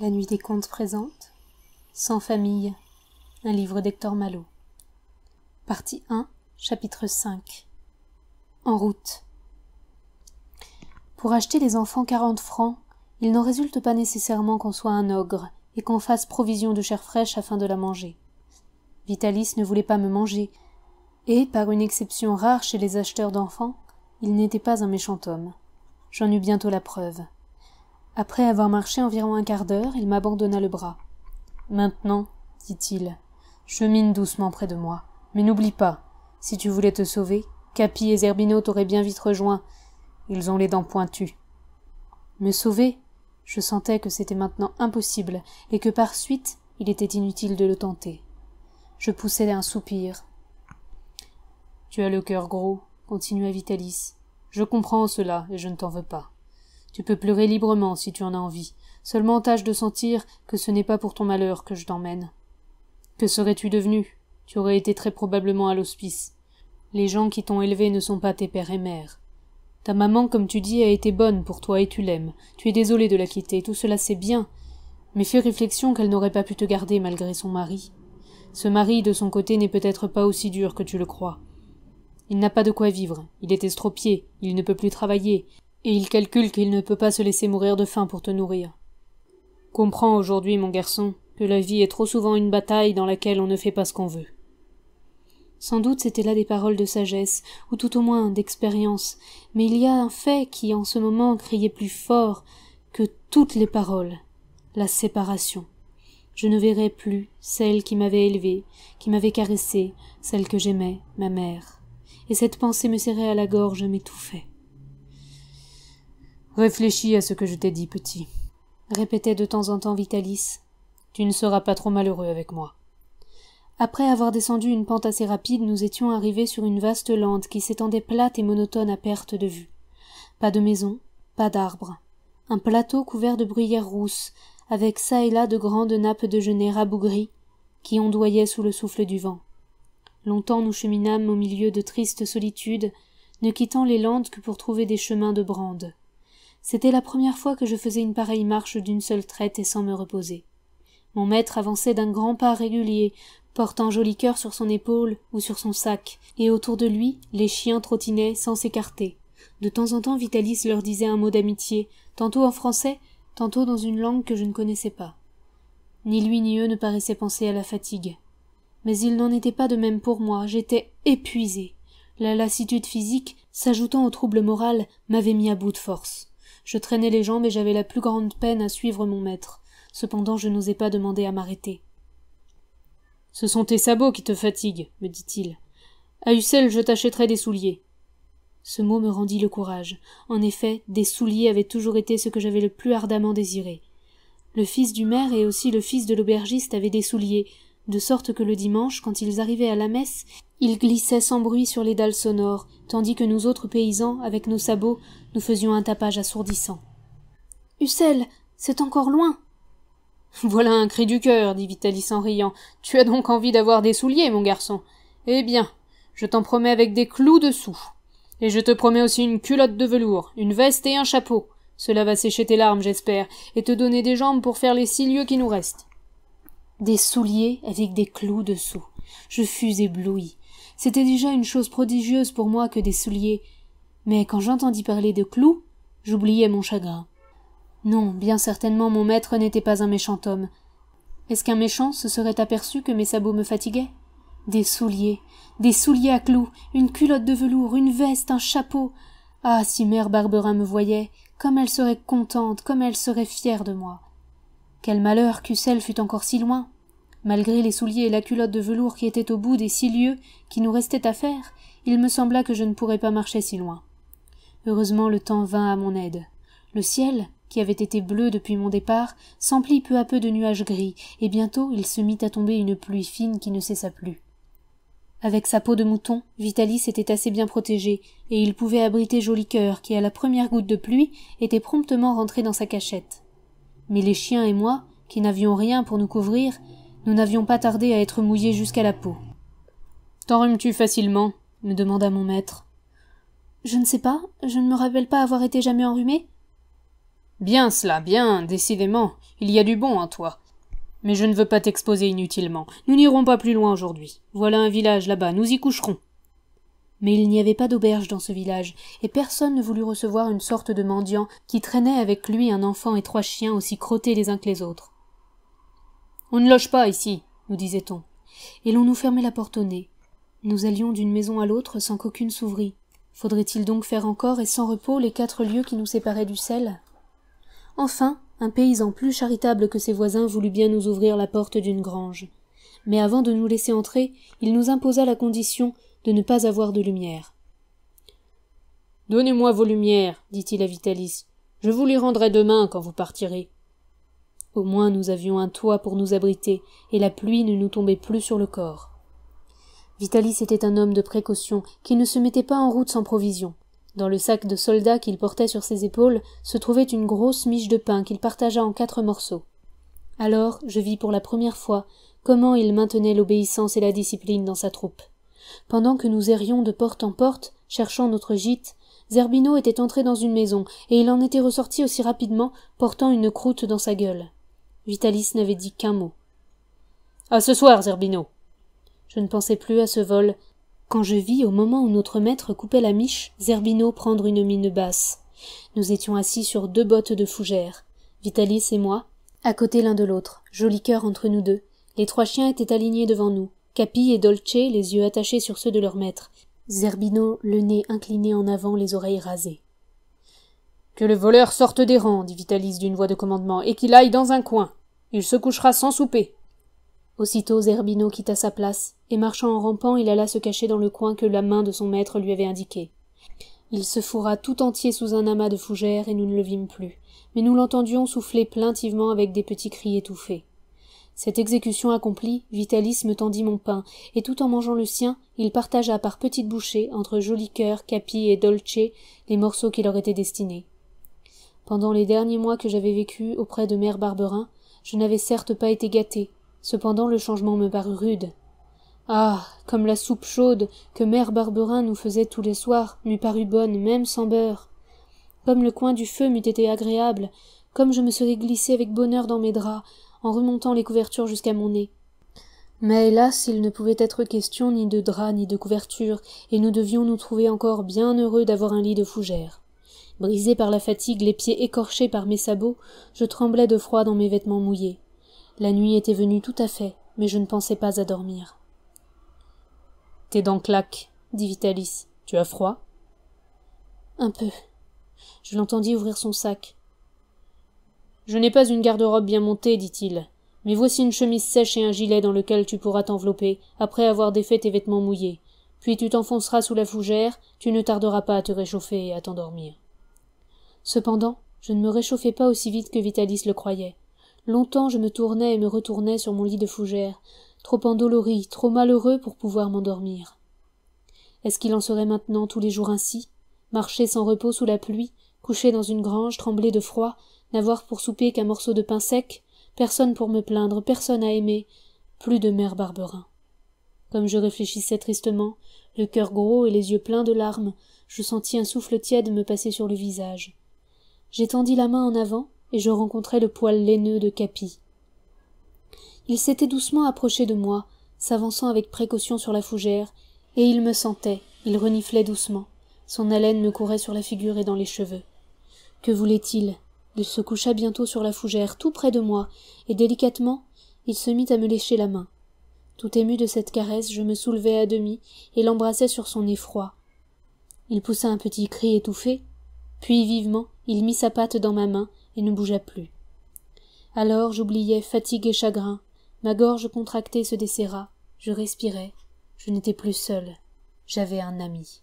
La nuit des contes présente Sans famille, un livre d'Hector Malo. Partie 1, chapitre 5. En route. Pour acheter les enfants quarante francs, il n'en résulte pas nécessairement qu'on soit un ogre et qu'on fasse provision de chair fraîche afin de la manger. Vitalis ne voulait pas me manger, et, par une exception rare chez les acheteurs d'enfants, il n'était pas un méchant homme. J'en eus bientôt la preuve. Après avoir marché environ un quart d'heure, il m'abandonna le bras. Maintenant, dit-il, chemine doucement près de moi. Mais n'oublie pas, si tu voulais te sauver, Capi et Zerbino t'auraient bien vite rejoint. Ils ont les dents pointues. Me sauver Je sentais que c'était maintenant impossible et que par suite, il était inutile de le tenter. Je poussai un soupir. Tu as le cœur gros, continua Vitalis. Je comprends cela et je ne t'en veux pas. Tu peux pleurer librement si tu en as envie. Seulement tâche de sentir que ce n'est pas pour ton malheur que je t'emmène. Que serais-tu devenu Tu aurais été très probablement à l'hospice. Les gens qui t'ont élevé ne sont pas tes pères et mères. Ta maman, comme tu dis, a été bonne pour toi et tu l'aimes. Tu es désolé de la quitter, tout cela c'est bien. Mais fais réflexion qu'elle n'aurait pas pu te garder malgré son mari. Ce mari, de son côté, n'est peut-être pas aussi dur que tu le crois. Il n'a pas de quoi vivre, il est estropié, il ne peut plus travailler, et il calcule qu'il ne peut pas se laisser mourir de faim pour te nourrir. Comprends aujourd'hui, mon garçon, que la vie est trop souvent une bataille dans laquelle on ne fait pas ce qu'on veut. Sans doute c'étaient là des paroles de sagesse, ou tout au moins d'expérience, mais il y a un fait qui en ce moment criait plus fort que toutes les paroles la séparation. Je ne verrai plus celle qui m'avait élevé, qui m'avait caressé, celle que j'aimais, ma mère. Et cette pensée me serrait à la gorge, m'étouffait. Réfléchis à ce que je t'ai dit, petit, répétait de temps en temps Vitalis. Tu ne seras pas trop malheureux avec moi. Après avoir descendu une pente assez rapide, nous étions arrivés sur une vaste lande qui s'étendait plate et monotone à perte de vue. Pas de maison, pas d'arbres. Un plateau couvert de bruyères rousses, avec çà et là de grandes nappes de genêts rabougries qui ondoyaient sous le souffle du vent. Longtemps nous cheminâmes au milieu de tristes solitudes, ne quittant les landes que pour trouver des chemins de brande. C'était la première fois que je faisais une pareille marche d'une seule traite et sans me reposer. Mon maître avançait d'un grand pas régulier, portant joli cœur sur son épaule ou sur son sac, et autour de lui les chiens trottinaient sans s'écarter. De temps en temps Vitalis leur disait un mot d'amitié, tantôt en français, tantôt dans une langue que je ne connaissais pas. Ni lui ni eux ne paraissaient penser à la fatigue. Mais il n'en était pas de même pour moi, j'étais épuisé. La lassitude physique, s'ajoutant au trouble moral, m'avait mis à bout de force. Je traînais les jambes et j'avais la plus grande peine à suivre mon maître. Cependant, je n'osais pas demander à m'arrêter. Ce sont tes sabots qui te fatiguent, me dit-il. À Ussel, je t'achèterai des souliers. Ce mot me rendit le courage. En effet, des souliers avaient toujours été ce que j'avais le plus ardemment désiré. Le fils du maire et aussi le fils de l'aubergiste avaient des souliers, de sorte que le dimanche, quand ils arrivaient à la messe, ils glissaient sans bruit sur les dalles sonores, tandis que nous autres paysans, avec nos sabots, nous faisions un tapage assourdissant. Hussel, c'est encore loin. Voilà un cri du cœur, dit Vitalis en riant. Tu as donc envie d'avoir des souliers, mon garçon. Eh bien, je t'en promets avec des clous dessous. Et je te promets aussi une culotte de velours, une veste et un chapeau. Cela va sécher tes larmes, j'espère, et te donner des jambes pour faire les six lieues qui nous restent des souliers avec des clous dessous. Je fus ébloui. C'était déjà une chose prodigieuse pour moi que des souliers, mais quand j'entendis parler de clous, j'oubliais mon chagrin. Non, bien certainement mon maître n'était pas un méchant homme. Est-ce qu'un méchant se serait aperçu que mes sabots me fatiguaient Des souliers, des souliers à clous, une culotte de velours, une veste, un chapeau. Ah, si mère Barberin me voyait, comme elle serait contente, comme elle serait fière de moi. Quel malheur qu'Ussel fût encore si loin. Malgré les souliers et la culotte de velours qui étaient au bout des six lieues qui nous restaient à faire, il me sembla que je ne pourrais pas marcher si loin. Heureusement le temps vint à mon aide. Le ciel, qui avait été bleu depuis mon départ, s'emplit peu à peu de nuages gris, et bientôt il se mit à tomber une pluie fine qui ne cessa plus. Avec sa peau de mouton, Vitalis était assez bien protégé, et il pouvait abriter Joli Cœur, qui à la première goutte de pluie était promptement rentré dans sa cachette. Mais les chiens et moi, qui n'avions rien pour nous couvrir, nous n'avions pas tardé à être mouillés jusqu'à la peau. T'enrhumes-tu facilement me demanda mon maître. Je ne sais pas, je ne me rappelle pas avoir été jamais enrhumé. Bien cela, bien, décidément, il y a du bon en toi. Mais je ne veux pas t'exposer inutilement. Nous n'irons pas plus loin aujourd'hui. Voilà un village là-bas, nous y coucherons. Mais il n'y avait pas d'auberge dans ce village, et personne ne voulut recevoir une sorte de mendiant qui traînait avec lui un enfant et trois chiens aussi crottés les uns que les autres. On ne loge pas ici, nous disait-on, et l'on nous fermait la porte au nez. Nous allions d'une maison à l'autre sans qu'aucune s'ouvrît. Faudrait-il donc faire encore et sans repos les quatre lieux qui nous séparaient du sel Enfin, un paysan plus charitable que ses voisins voulut bien nous ouvrir la porte d'une grange. Mais avant de nous laisser entrer, il nous imposa la condition de ne pas avoir de lumière. Donnez-moi vos lumières, dit-il à Vitalis. Je vous les rendrai demain quand vous partirez. Au moins nous avions un toit pour nous abriter, et la pluie ne nous tombait plus sur le corps. Vitalis était un homme de précaution, qui ne se mettait pas en route sans provisions. Dans le sac de soldats qu'il portait sur ses épaules se trouvait une grosse miche de pain qu'il partagea en quatre morceaux. Alors je vis pour la première fois comment il maintenait l'obéissance et la discipline dans sa troupe. Pendant que nous errions de porte en porte, cherchant notre gîte, Zerbino était entré dans une maison, et il en était ressorti aussi rapidement, portant une croûte dans sa gueule. Vitalis n'avait dit qu'un mot. À ce soir, Zerbino. Je ne pensais plus à ce vol, quand je vis, au moment où notre maître coupait la miche, Zerbino prendre une mine basse. Nous étions assis sur deux bottes de fougères, Vitalis et moi, à côté l'un de l'autre, joli cœur entre nous deux. Les trois chiens étaient alignés devant nous, Capi et Dolce, les yeux attachés sur ceux de leur maître, Zerbino, le nez incliné en avant, les oreilles rasées. Que le voleur sorte des rangs, dit Vitalis d'une voix de commandement, et qu'il aille dans un coin. Il se couchera sans souper. Aussitôt Zerbino quitta sa place, et marchant en rampant, il alla se cacher dans le coin que la main de son maître lui avait indiqué. Il se fourra tout entier sous un amas de fougères, et nous ne le vîmes plus, mais nous l'entendions souffler plaintivement avec des petits cris étouffés. Cette exécution accomplie, Vitalis me tendit mon pain, et tout en mangeant le sien, il partagea par petites bouchées, entre Joli Cœur, Capi et Dolce, les morceaux qui leur étaient destinés. Pendant les derniers mois que j'avais vécu auprès de mère Barberin, je n'avais certes pas été gâtée, cependant le changement me parut rude. Ah. Comme la soupe chaude que mère Barberin nous faisait tous les soirs m'eût paru bonne, même sans beurre. Comme le coin du feu m'eût été agréable, comme je me serais glissée avec bonheur dans mes draps, en remontant les couvertures jusqu'à mon nez. Mais hélas, il ne pouvait être question ni de draps ni de couvertures, et nous devions nous trouver encore bien heureux d'avoir un lit de fougère. Brisé par la fatigue, les pieds écorchés par mes sabots, je tremblais de froid dans mes vêtements mouillés. La nuit était venue tout à fait, mais je ne pensais pas à dormir. Tes dents claquent, dit Vitalis. Tu as froid Un peu. Je l'entendis ouvrir son sac. Je n'ai pas une garde-robe bien montée, dit-il, mais voici une chemise sèche et un gilet dans lequel tu pourras t'envelopper, après avoir défait tes vêtements mouillés. Puis tu t'enfonceras sous la fougère, tu ne tarderas pas à te réchauffer et à t'endormir. Cependant, je ne me réchauffais pas aussi vite que Vitalis le croyait. Longtemps je me tournais et me retournais sur mon lit de fougère, trop endolori, trop malheureux pour pouvoir m'endormir. Est-ce qu'il en serait maintenant tous les jours ainsi Marcher sans repos sous la pluie, coucher dans une grange, trembler de froid, n'avoir pour souper qu'un morceau de pain sec, personne pour me plaindre, personne à aimer, plus de mère Barberin. Comme je réfléchissais tristement, le cœur gros et les yeux pleins de larmes, je sentis un souffle tiède me passer sur le visage. J'étendis la main en avant et je rencontrai le poil laineux de Capi. Il s'était doucement approché de moi, s'avançant avec précaution sur la fougère, et il me sentait, il reniflait doucement. Son haleine me courait sur la figure et dans les cheveux. Que voulait-il Il se coucha bientôt sur la fougère, tout près de moi, et délicatement, il se mit à me lécher la main. Tout ému de cette caresse, je me soulevai à demi et l'embrassai sur son effroi. Il poussa un petit cri étouffé, puis vivement, il mit sa patte dans ma main et ne bougea plus. Alors j'oubliais fatigue et chagrin, ma gorge contractée se desserra, je respirais, je n'étais plus seule, j'avais un ami.